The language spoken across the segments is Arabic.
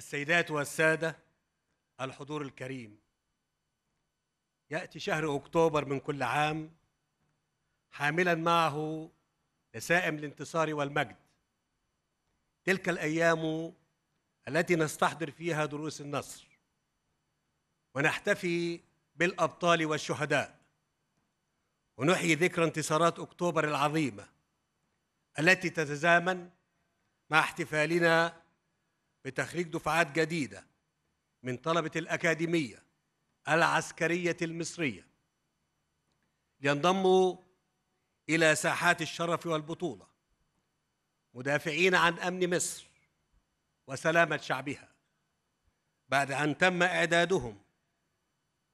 السيدات والسادة الحضور الكريم يأتي شهر أكتوبر من كل عام حاملا معه لسائم الانتصار والمجد تلك الأيام التي نستحضر فيها دروس النصر ونحتفي بالأبطال والشهداء ونحيي ذكرى انتصارات أكتوبر العظيمة التي تتزامن مع احتفالنا بتخريج دفعات جديدة من طلبة الأكاديمية العسكرية المصرية لينضموا إلى ساحات الشرف والبطولة مدافعين عن أمن مصر وسلامة شعبها بعد أن تم إعدادهم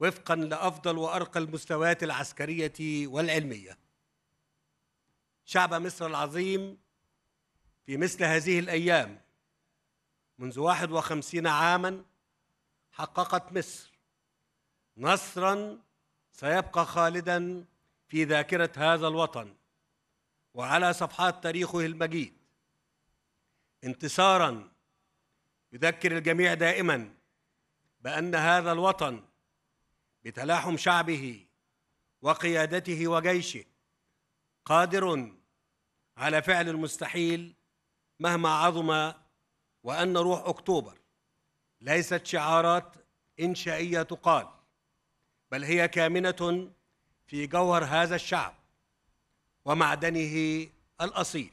وفقا لأفضل وأرقى المستويات العسكرية والعلمية شعب مصر العظيم في مثل هذه الأيام منذ واحد وخمسين عاما حققت مصر نصرا سيبقى خالدا في ذاكرة هذا الوطن وعلى صفحات تاريخه المجيد انتصارا يذكر الجميع دائما بأن هذا الوطن بتلاحم شعبه وقيادته وجيشه قادر على فعل المستحيل مهما عظم وأن روح أكتوبر ليست شعارات إنشائية تقال بل هي كامنة في جوهر هذا الشعب ومعدنه الأصيل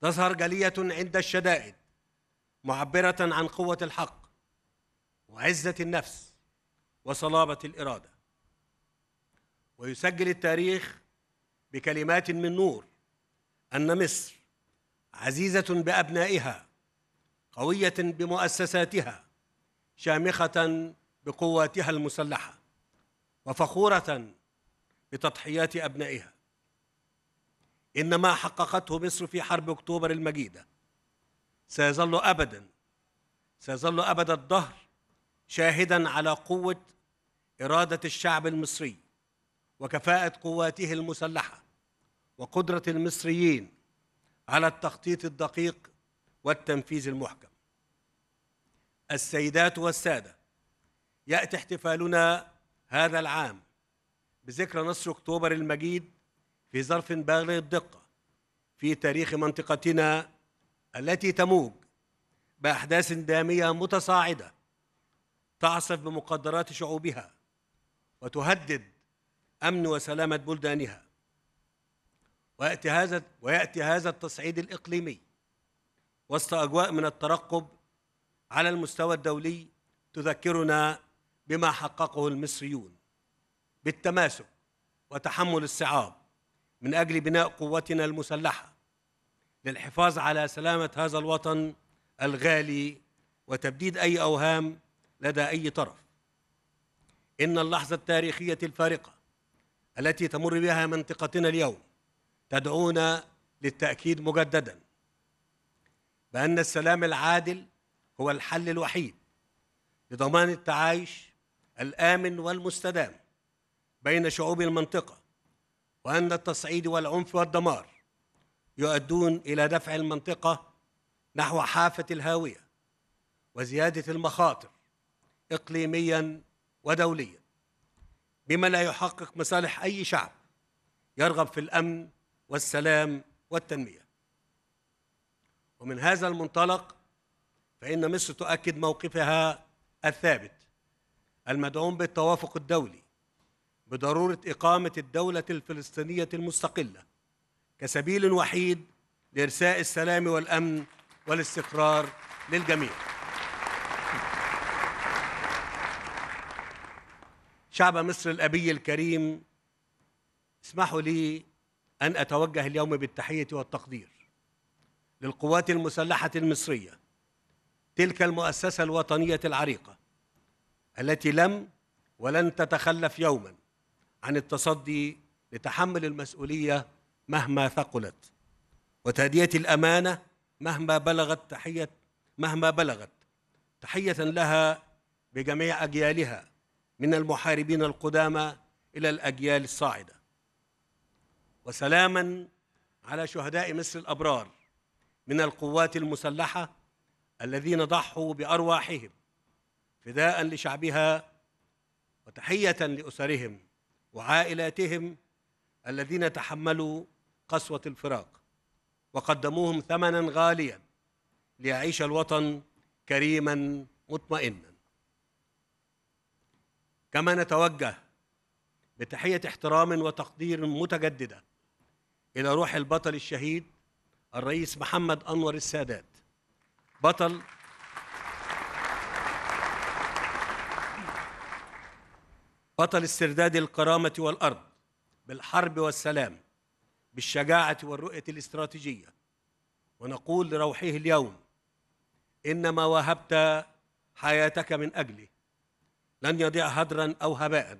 تظهر جلية عند الشدائد معبرة عن قوة الحق وعزة النفس وصلابة الإرادة ويسجل التاريخ بكلمات من نور أن مصر عزيزة بأبنائها قوية بمؤسساتها شامخة بقواتها المسلحة وفخورة بتضحيات أبنائها إن ما حققته مصر في حرب أكتوبر المجيدة سيظل أبدا سيظل أبد الدهر شاهدا على قوة إرادة الشعب المصري وكفاءة قواته المسلحة وقدرة المصريين على التخطيط الدقيق والتنفيذ المحكم السيدات والساده ياتي احتفالنا هذا العام بذكرى نصر اكتوبر المجيد في ظرف بالغ الدقه في تاريخ منطقتنا التي تموج باحداث داميه متصاعده تعصف بمقدرات شعوبها وتهدد امن وسلامه بلدانها ويأتي هذا ويأتي هذا التصعيد الإقليمي وسط أجواء من الترقب على المستوى الدولي تذكرنا بما حققه المصريون بالتماسك وتحمل الصعاب من أجل بناء قوتنا المسلحة للحفاظ على سلامة هذا الوطن الغالي وتبديد أي أوهام لدى أي طرف إن اللحظة التاريخية الفارقة التي تمر بها منطقتنا اليوم تدعونا للتأكيد مجددا بأن السلام العادل هو الحل الوحيد لضمان التعايش الآمن والمستدام بين شعوب المنطقة وأن التصعيد والعنف والدمار يؤدون إلى دفع المنطقة نحو حافة الهاوية وزيادة المخاطر إقليميا ودوليا بما لا يحقق مصالح أي شعب يرغب في الأمن والسلام والتنمية ومن هذا المنطلق فإن مصر تؤكد موقفها الثابت المدعوم بالتوافق الدولي بضرورة إقامة الدولة الفلسطينية المستقلة كسبيل وحيد لإرساء السلام والأمن والاستقرار للجميع شعب مصر الأبي الكريم اسمحوا لي أن أتوجه اليوم بالتحية والتقدير للقوات المسلحة المصرية تلك المؤسسة الوطنية العريقة التي لم ولن تتخلف يوما عن التصدي لتحمل المسؤولية مهما ثقلت وتأدية الأمانة مهما بلغت تحية مهما بلغت تحية لها بجميع أجيالها من المحاربين القدامى إلى الأجيال الصاعدة وسلاما على شهداء مصر الابرار من القوات المسلحه الذين ضحوا بارواحهم فداء لشعبها وتحيه لاسرهم وعائلاتهم الذين تحملوا قسوه الفراق وقدموهم ثمنا غاليا ليعيش الوطن كريما مطمئنا كما نتوجه بتحيه احترام وتقدير متجدده إلى روح البطل الشهيد الرئيس محمد أنور السادات بطل بطل استرداد الكرامة والأرض بالحرب والسلام بالشجاعة والرؤية الاستراتيجية ونقول لروحه اليوم إنما وهبت حياتك من أجله لن يضيع هدرا أو هباء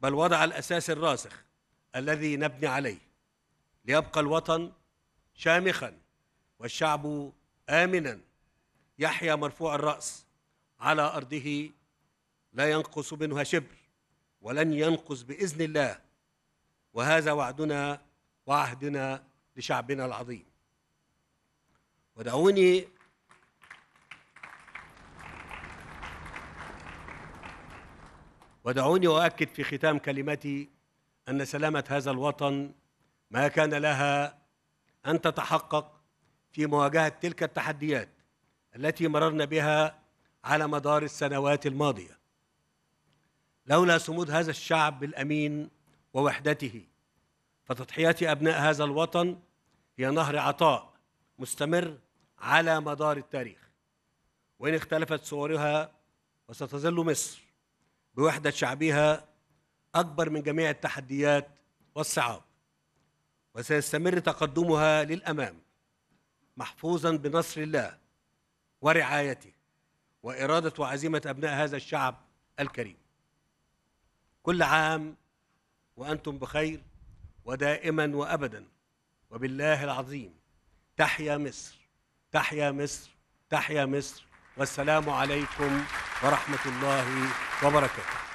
بل وضع الأساس الراسخ الذي نبني عليه ليبقى الوطن شامخا والشعب آمنا يحيا مرفوع الرأس على أرضه لا ينقص منها شبر ولن ينقص بإذن الله وهذا وعدنا وعهدنا لشعبنا العظيم ودعوني ودعوني أؤكد في ختام كلمتي أن سلامة هذا الوطن ما كان لها أن تتحقق في مواجهة تلك التحديات التي مررنا بها على مدار السنوات الماضية لولا صمود هذا الشعب الأمين ووحدته فتضحيات أبناء هذا الوطن هي نهر عطاء مستمر على مدار التاريخ وإن اختلفت صورها وستظل مصر بوحدة شعبها أكبر من جميع التحديات والصعاب وسيستمر تقدمها للامام محفوظا بنصر الله ورعايته واراده وعزيمه ابناء هذا الشعب الكريم كل عام وانتم بخير ودائما وابدا وبالله العظيم تحيا مصر تحيا مصر تحيا مصر والسلام عليكم ورحمه الله وبركاته